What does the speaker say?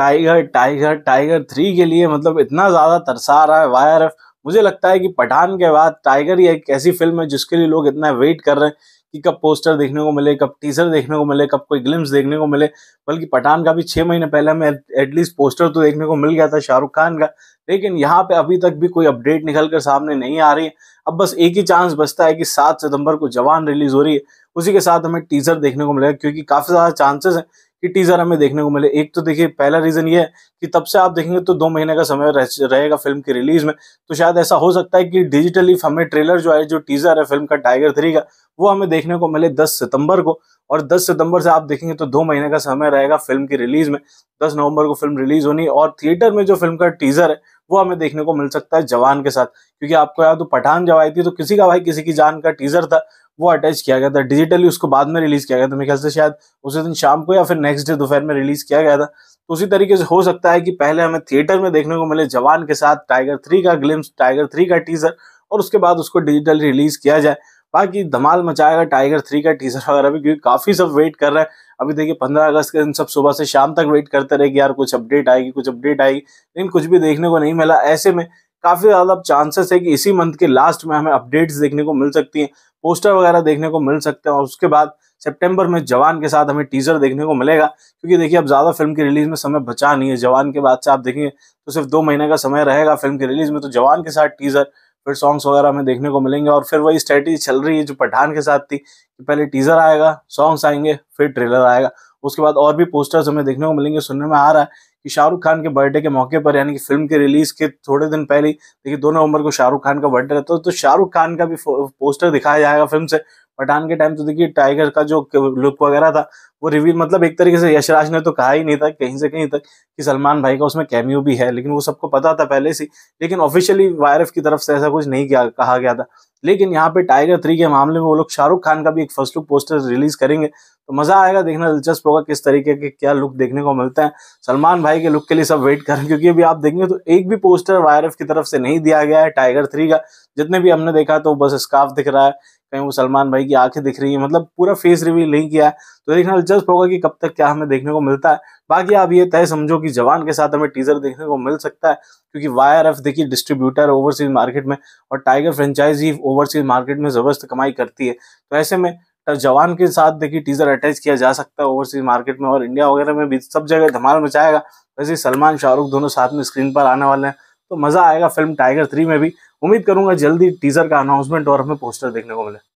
tiger tiger tiger three के लिए मतलब इतना ज़्यादा तरसा रहा है वाई मुझे लगता है कि पठान के बाद टाइगर ही एक ऐसी फिल्म है जिसके लिए लोग इतना वेट कर रहे हैं कि कब पोस्टर देखने को मिले कब टीजर देखने को मिले कब कोई ग्लिम्स देखने को मिले बल्कि पठान का भी छः महीने पहले हमें एटलीस्ट पोस्टर तो देखने को मिल गया था शाहरुख खान का लेकिन यहाँ पे अभी तक भी कोई अपडेट निकल कर सामने नहीं आ रही है अब बस एक ही चांस बचता है कि सात सितंबर को जवान रिलीज हो रही है उसी के साथ हमें टीजर देखने को मिलेगा क्योंकि काफ़ी ज़्यादा चांसेस हैं कि टीजर हमें देखने को मिले एक तो देखिए पहला रीजन ये है कि तब से आप देखेंगे तो दो महीने का समय रहेगा फिल्म की रिलीज में तो शायद ऐसा हो सकता है कि डिजिटली हमें ट्रेलर जो है जो टीजर है फिल्म का टाइगर थ्री का वो हमें देखने को मिले दस सितंबर को और 10 सितंबर से आप देखेंगे तो दो महीने का समय रहेगा फिल्म की रिलीज में 10 नवंबर को फिल्म रिलीज होनी और थिएटर में जो फिल्म का टीजर है वो हमें देखने को मिल सकता है जवान के साथ क्योंकि आपको याद तो पठान जब आई थी तो किसी का भाई किसी की जान का टीजर था वो अटैच किया गया था डिजिटली उसको बाद में रिलीज किया गया था मेरे ख्याल से शायद उसी दिन शाम को या फिर नेक्स्ट डे दोपहर में रिलीज किया गया था तो उसी तरीके से हो सकता है कि पहले हमें थिएटर में देखने को मिले जवान के साथ टाइगर थ्री का ग्लिम्स टाइगर थ्री का टीजर और उसके बाद उसको डिजिटल रिलीज किया जाए बाकी धमाल मचाएगा टाइगर थ्री का टीजर वगैरह भी क्योंकि काफ़ी सब वेट कर रहे हैं अभी देखिए पंद्रह अगस्त के दिन सब सुबह से शाम तक वेट करते रहे कि यार कुछ अपडेट आएगी कुछ अपडेट आएगी लेकिन कुछ भी देखने को नहीं मिला ऐसे में काफ़ी ज़्यादा अब चांसेस है कि इसी मंथ के लास्ट में हमें अपडेट्स देखने को मिल सकती हैं पोस्टर वगैरह देखने को मिल सकते हैं और उसके बाद सितंबर में जवान के साथ हमें टीजर देखने को मिलेगा क्योंकि देखिए अब ज़्यादा फिल्म की रिलीज में समय बचा नहीं है जवान के बाद से आप देखेंगे तो सिर्फ दो महीने का समय रहेगा फिल्म की रिलीज में तो जवान के साथ टीजर फिर सॉन्ग्स वगैरह हमें देखने को मिलेंगे और फिर वही स्ट्रेटेजी चल रही है जो पठान के साथ थी कि पहले टीजर आएगा सॉन्ग्स आएंगे फिर ट्रेलर आएगा उसके बाद और भी पोस्टर्स हमें देखने को मिलेंगे सुनने में आ रहा है कि शाहरुख खान के बर्थडे के मौके पर यानी कि फिल्म के रिलीज के थोड़े दिन पहले देखिए दो नवंबर को शाहरुख खान का बर्थडे रहता है तो शाहरुख खान का भी पोस्टर दिखाया जाएगा फिल्म से पठान के टाइम तो देखिए टाइगर का जो लुक वगैरह था वो रिवील मतलब एक तरीके से यशराज ने तो कहा ही नहीं था कहीं से कहीं तक कि सलमान भाई का उसमें कैमियो भी है लेकिन वो सबको पता था पहले से लेकिन ऑफिशियली वायरफ की तरफ से ऐसा कुछ नहीं किया कहा गया था लेकिन यहाँ पे टाइगर थ्री के मामले में वो लोग शाहरुख खान का भी एक फर्स्ट लुक पोस्टर रिलीज करेंगे तो मजा आएगा देखना दिलचस्प होगा किस तरीके के क्या लुक देखने को मिलता है सलमान भाई के लुक के लिए सब वेट करें क्योंकि अभी आप देखेंगे तो एक भी पोस्टर वाई की तरफ से नहीं दिया गया है टाइगर थ्री का जितने भी हमने देखा तो बस स्काफ दिख रहा है कहीं वो सलमान भाई की आंखें दिख रही है मतलब पूरा फेस रिव्यू नहीं किया है तो देखना दिलचस्प होगा कि कब तक क्या हमें देखने को मिलता है बाकी आप ये तय समझो कि जवान के साथ हमें टीजर देखने को मिल सकता है क्योंकि वाई देखिए डिस्ट्रीब्यूटर ओवरसीज मार्केट में और टाइगर फ्रेंचाइजी ओवरसीज मार्केट में जबरदस्त कमाई करती है तो ऐसे में जवान के साथ देखिए टीजर अटैच किया जा सकता है ओवरसीज मार्केट में और इंडिया वगैरह में भी सब जगह धमाल मचाएगा वैसे सलमान शाहरुख दोनों साथ में स्क्रीन पर आने वाले हैं तो मज़ा आएगा फिल्म टाइगर थ्री में भी उम्मीद करूंगा जल्दी टीजर का अनाउंसमेंट और हमें पोस्टर देखने को मिले